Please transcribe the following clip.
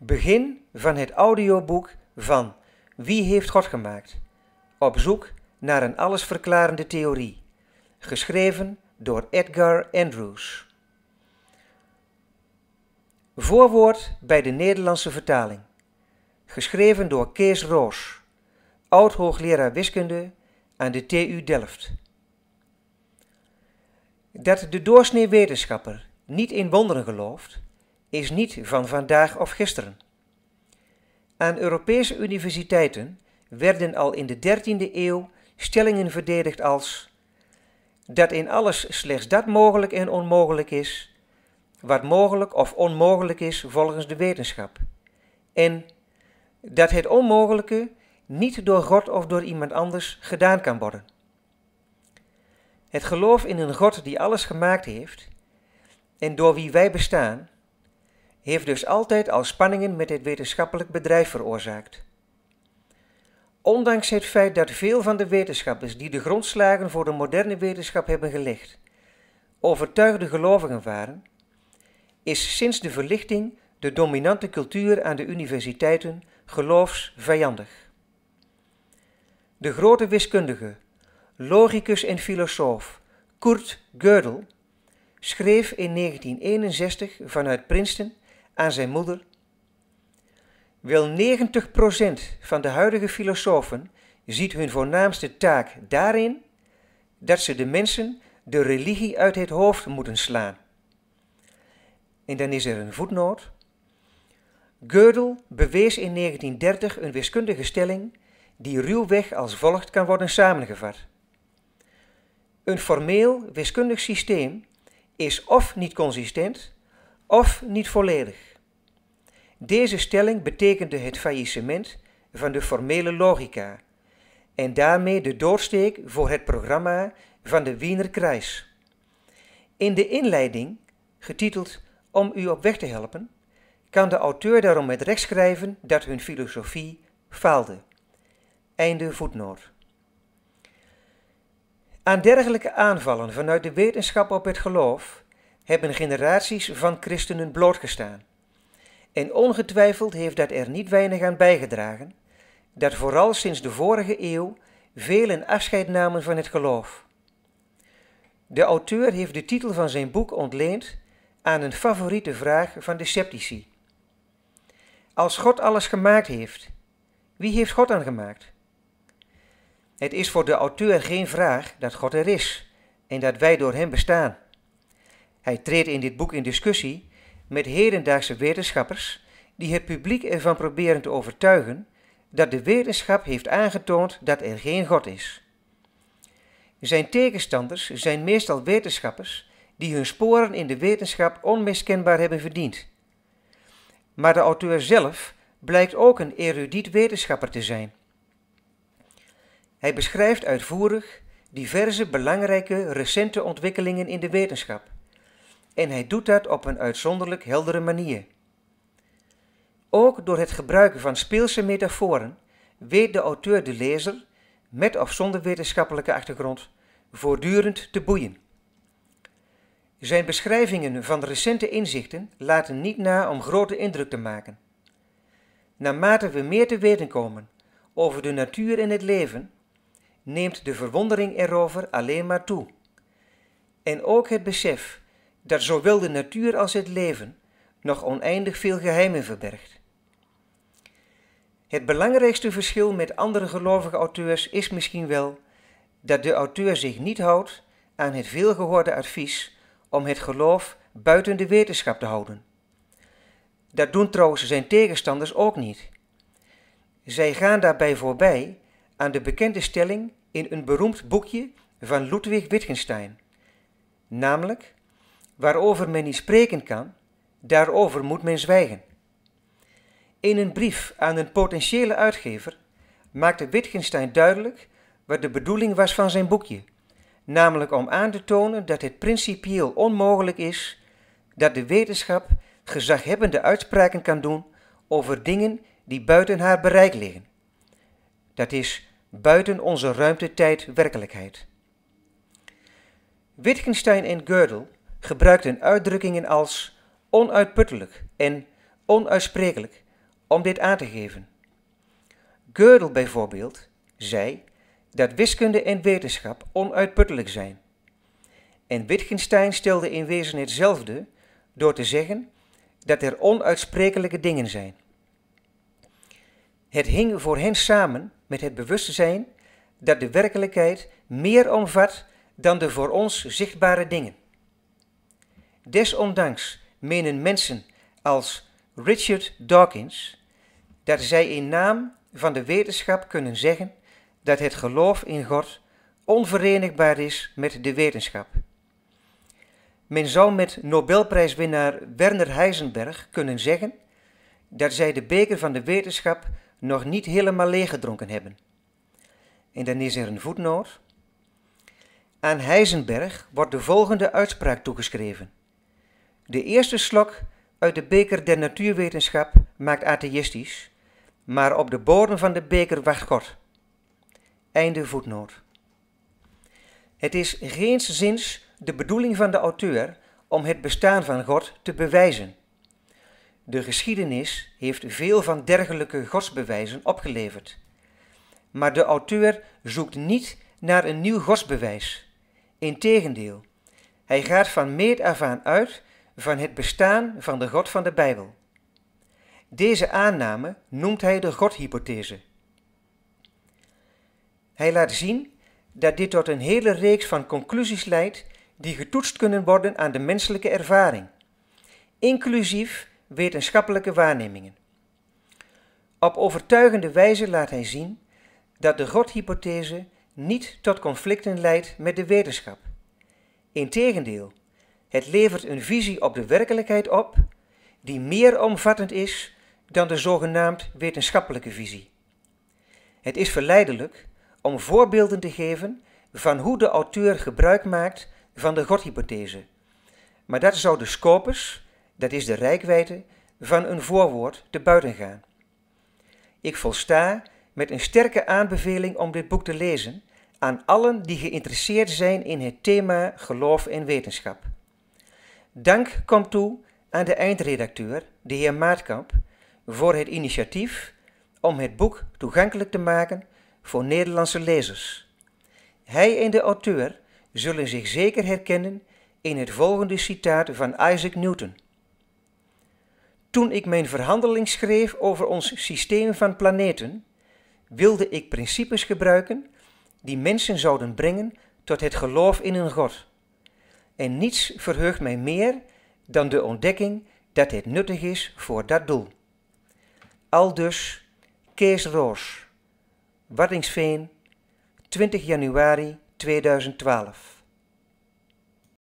Begin van het audioboek van Wie heeft God gemaakt? Op zoek naar een allesverklarende theorie. Geschreven door Edgar Andrews. Voorwoord bij de Nederlandse vertaling. Geschreven door Kees Roos, oud-hoogleraar wiskunde aan de TU Delft. Dat de doorsnee wetenschapper niet in wonderen gelooft, is niet van vandaag of gisteren. Aan Europese universiteiten werden al in de 13e eeuw stellingen verdedigd als dat in alles slechts dat mogelijk en onmogelijk is, wat mogelijk of onmogelijk is volgens de wetenschap, en dat het onmogelijke niet door God of door iemand anders gedaan kan worden. Het geloof in een God die alles gemaakt heeft en door wie wij bestaan, heeft dus altijd al spanningen met het wetenschappelijk bedrijf veroorzaakt. Ondanks het feit dat veel van de wetenschappers die de grondslagen voor de moderne wetenschap hebben gelegd, overtuigde gelovigen waren, is sinds de verlichting de dominante cultuur aan de universiteiten geloofsvijandig. De grote wiskundige, logicus en filosoof Kurt Gödel schreef in 1961 vanuit Princeton aan zijn moeder? Wel 90% van de huidige filosofen ziet hun voornaamste taak daarin dat ze de mensen de religie uit het hoofd moeten slaan. En dan is er een voetnoot. Gödel bewees in 1930 een wiskundige stelling die ruwweg als volgt kan worden samengevat. Een formeel wiskundig systeem is of niet consistent of niet volledig. Deze stelling betekende het faillissement van de formele logica en daarmee de doorsteek voor het programma van de Wiener Krijs. In de inleiding, getiteld Om u op weg te helpen, kan de auteur daarom met recht schrijven dat hun filosofie faalde. Einde voetnoot. Aan dergelijke aanvallen vanuit de wetenschap op het geloof hebben generaties van christenen blootgestaan. En ongetwijfeld heeft dat er niet weinig aan bijgedragen, dat vooral sinds de vorige eeuw velen afscheid namen van het geloof. De auteur heeft de titel van zijn boek ontleend aan een favoriete vraag van de sceptici. Als God alles gemaakt heeft, wie heeft God dan gemaakt? Het is voor de auteur geen vraag dat God er is en dat wij door Hem bestaan. Hij treedt in dit boek in discussie met hedendaagse wetenschappers die het publiek ervan proberen te overtuigen dat de wetenschap heeft aangetoond dat er geen God is. Zijn tegenstanders zijn meestal wetenschappers die hun sporen in de wetenschap onmiskenbaar hebben verdiend. Maar de auteur zelf blijkt ook een erudiet wetenschapper te zijn. Hij beschrijft uitvoerig diverse belangrijke recente ontwikkelingen in de wetenschap en hij doet dat op een uitzonderlijk heldere manier. Ook door het gebruiken van speelse metaforen weet de auteur de lezer, met of zonder wetenschappelijke achtergrond, voortdurend te boeien. Zijn beschrijvingen van recente inzichten laten niet na om grote indruk te maken. Naarmate we meer te weten komen over de natuur en het leven, neemt de verwondering erover alleen maar toe. En ook het besef dat zowel de natuur als het leven nog oneindig veel geheimen verbergt. Het belangrijkste verschil met andere gelovige auteurs is misschien wel dat de auteur zich niet houdt aan het veelgehoorde advies om het geloof buiten de wetenschap te houden. Dat doen trouwens zijn tegenstanders ook niet. Zij gaan daarbij voorbij aan de bekende stelling in een beroemd boekje van Ludwig Wittgenstein, namelijk waarover men niet spreken kan, daarover moet men zwijgen. In een brief aan een potentiële uitgever maakte Wittgenstein duidelijk wat de bedoeling was van zijn boekje, namelijk om aan te tonen dat het principieel onmogelijk is dat de wetenschap gezaghebbende uitspraken kan doen over dingen die buiten haar bereik liggen. Dat is buiten onze ruimtetijd werkelijkheid. Wittgenstein en Gödel gebruikten uitdrukkingen als onuitputtelijk en onuitsprekelijk om dit aan te geven. Gödel bijvoorbeeld zei dat wiskunde en wetenschap onuitputtelijk zijn. En Wittgenstein stelde in wezen hetzelfde door te zeggen dat er onuitsprekelijke dingen zijn. Het hing voor hen samen met het bewustzijn dat de werkelijkheid meer omvat dan de voor ons zichtbare dingen. Desondanks menen mensen als Richard Dawkins dat zij in naam van de wetenschap kunnen zeggen dat het geloof in God onverenigbaar is met de wetenschap. Men zou met Nobelprijswinnaar Werner Heisenberg kunnen zeggen dat zij de beker van de wetenschap nog niet helemaal leeggedronken hebben. En dan is er een voetnoot. Aan Heisenberg wordt de volgende uitspraak toegeschreven. De eerste slok uit de beker der natuurwetenschap maakt atheïstisch, maar op de bodem van de beker wacht God. Einde voetnoot. Het is geenszins de bedoeling van de auteur om het bestaan van God te bewijzen. De geschiedenis heeft veel van dergelijke godsbewijzen opgeleverd. Maar de auteur zoekt niet naar een nieuw godsbewijs. Integendeel, hij gaat van meet af aan uit van het bestaan van de God van de Bijbel. Deze aanname noemt hij de Godhypothese. Hij laat zien dat dit tot een hele reeks van conclusies leidt die getoetst kunnen worden aan de menselijke ervaring, inclusief wetenschappelijke waarnemingen. Op overtuigende wijze laat hij zien dat de Godhypothese niet tot conflicten leidt met de wetenschap. Integendeel, het levert een visie op de werkelijkheid op die meer omvattend is dan de zogenaamd wetenschappelijke visie. Het is verleidelijk om voorbeelden te geven van hoe de auteur gebruik maakt van de godhypothese. Maar dat zou de scopus, dat is de rijkwijde, van een voorwoord te buiten gaan. Ik volsta met een sterke aanbeveling om dit boek te lezen aan allen die geïnteresseerd zijn in het thema geloof en wetenschap. Dank komt toe aan de eindredacteur, de heer Maatkamp, voor het initiatief om het boek toegankelijk te maken voor Nederlandse lezers. Hij en de auteur zullen zich zeker herkennen in het volgende citaat van Isaac Newton. Toen ik mijn verhandeling schreef over ons systeem van planeten, wilde ik principes gebruiken die mensen zouden brengen tot het geloof in een God en niets verheugt mij meer dan de ontdekking dat het nuttig is voor dat doel. Aldus Kees Roos, Waddingsveen, 20 januari 2012.